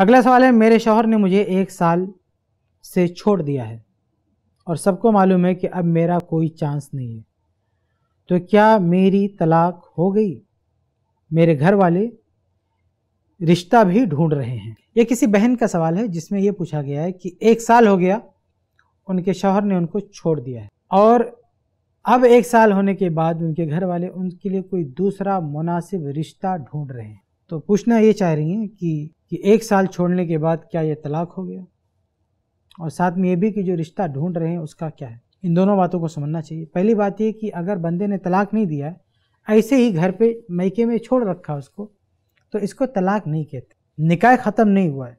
अगला सवाल है मेरे शोहर ने मुझे एक साल से छोड़ दिया है और सबको मालूम है कि अब मेरा कोई चांस नहीं है तो क्या मेरी तलाक हो गई मेरे घर वाले रिश्ता भी ढूंढ रहे हैं ये किसी बहन का सवाल है जिसमें यह पूछा गया है कि एक साल हो गया उनके शोहर ने उनको छोड़ दिया है और अब एक साल होने के बाद उनके घर वाले उनके लिए कोई दूसरा मुनासिब रिश्ता ढूंढ रहे हैं तो पूछना ये चाह रही हैं कि कि एक साल छोड़ने के बाद क्या ये तलाक हो गया और साथ में ये भी कि जो रिश्ता ढूंढ रहे हैं उसका क्या है इन दोनों बातों को समझना चाहिए पहली बात ये कि अगर बंदे ने तलाक नहीं दिया है ऐसे ही घर पे मैके में छोड़ रखा उसको तो इसको तलाक नहीं कहते निकाय ख़त्म नहीं हुआ है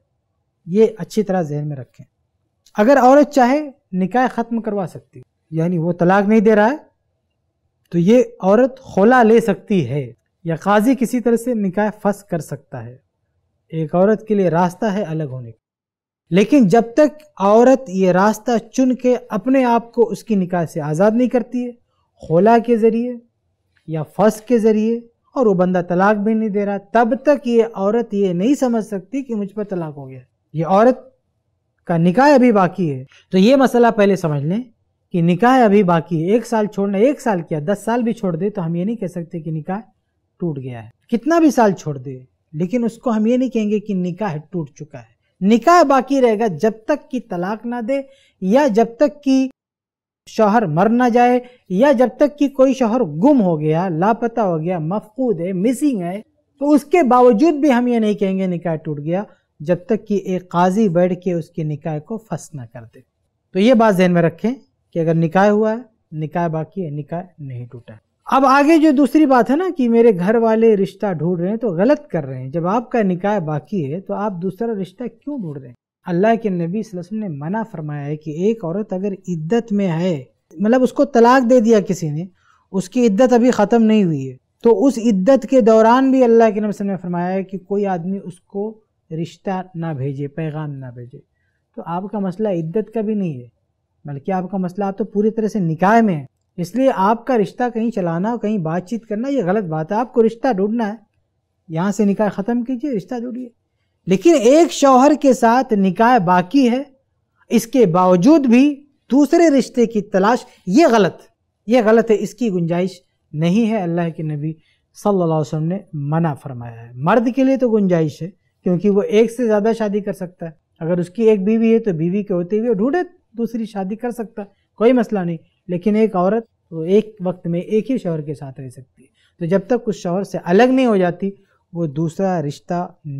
ये अच्छी तरह जहन में रखें अगर औरत चाहे निकाय ख़त्म करवा सकती यानी वो तलाक नहीं दे रहा है तो ये औरत खोला ले सकती है या काजी किसी तरह से निकाय फंस कर सकता है एक औरत के लिए रास्ता है अलग होने का लेकिन जब तक औरत ये रास्ता चुन के अपने आप को उसकी निकाह से आज़ाद नहीं करती है खोला के ज़रिए या फस के ज़रिए और वो बंदा तलाक भी नहीं दे रहा तब तक ये औरत ये नहीं समझ सकती कि मुझ पर तलाक हो गया ये औरत का निकाह अभी बाकी है तो ये मसला पहले समझ लें कि निकाह अभी बाकी है एक साल छोड़ना एक साल किया दस साल भी छोड़ दे तो हम ये नहीं कह सकते कि निकाह टूट गया है कितना भी साल छोड़ दे लेकिन उसको हम ये नहीं कहेंगे कि निकाह टूट चुका है निकाह बाकी रहेगा जब तक कि तलाक ना दे या जब तक कि शौहर मर ना जाए या जब तक कि कोई शौहर गुम हो गया लापता हो गया मफकूद है मिसिंग है तो उसके बावजूद भी हम ये नहीं कहेंगे निकाह टूट गया जब तक कि एक काजी बैठ के उसके निकाय को फंस ना कर दे तो ये बात जहन में रखें कि अगर निकाय हुआ है निकाय बाकी है निकाय नहीं टूटा अब आगे जो दूसरी बात है ना कि मेरे घर वाले रिश्ता ढूंढ रहे हैं तो गलत कर रहे हैं जब आपका निकाय बाकी है तो आप दूसरा रिश्ता क्यों ढूंढ रहे हैं अल्लाह के नबी वसल्लम ने मना फरमाया है कि एक औरत अगर इद्दत में है मतलब उसको तलाक दे दिया किसी ने उसकी इद्दत अभी ख़त्म नहीं हुई है तो उस इद्दत के दौरान भी अल्लाह के नबी ने फरमाया है कि कोई आदमी उसको रिश्ता ना भेजे पैगाम ना भेजे तो आपका मसला इद्दत का भी नहीं है बल्कि आपका मसला आप तो पूरी तरह से निकाय में है इसलिए आपका रिश्ता कहीं चलाना कहीं बातचीत करना ये गलत बात है आपको रिश्ता ढूंढना है यहाँ से निकाय ख़त्म कीजिए रिश्ता ढूंढिए लेकिन एक शौहर के साथ निकाय बाकी है इसके बावजूद भी दूसरे रिश्ते की तलाश ये गलत ये गलत है इसकी गुंजाइश नहीं है अल्लाह के नबी सल्लल्लाहु अलैहि वसल्लम ने मना फरमाया है मर्द के लिए तो गुंजाइश है क्योंकि वो एक से ज़्यादा शादी कर सकता है अगर उसकी एक बीवी है तो बीवी के होते हुए ढूंढे दूसरी शादी कर सकता है कोई मसला नहीं लेकिन एक औरत वो तो एक वक्त में एक ही शौहर के साथ रह सकती है तो जब तक उस शौहर से अलग नहीं हो जाती वो दूसरा रिश्ता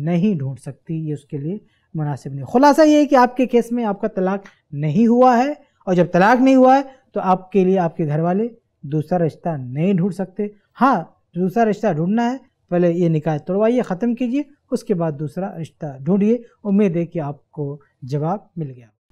नहीं ढूंढ सकती ये उसके लिए मुनासिब नहीं खुलासा ये है कि आपके केस में आपका तलाक नहीं हुआ है और जब तलाक नहीं हुआ है तो आपके लिए आपके घर वाले दूसरा रिश्ता नहीं ढूंढ सकते हाँ दूसरा रिश्ता ढूंढना है पहले ये निकाय तोड़वाइए ख़त्म कीजिए उसके बाद दूसरा रिश्ता ढूंढिए उम्मीद है कि आपको जवाब मिल गया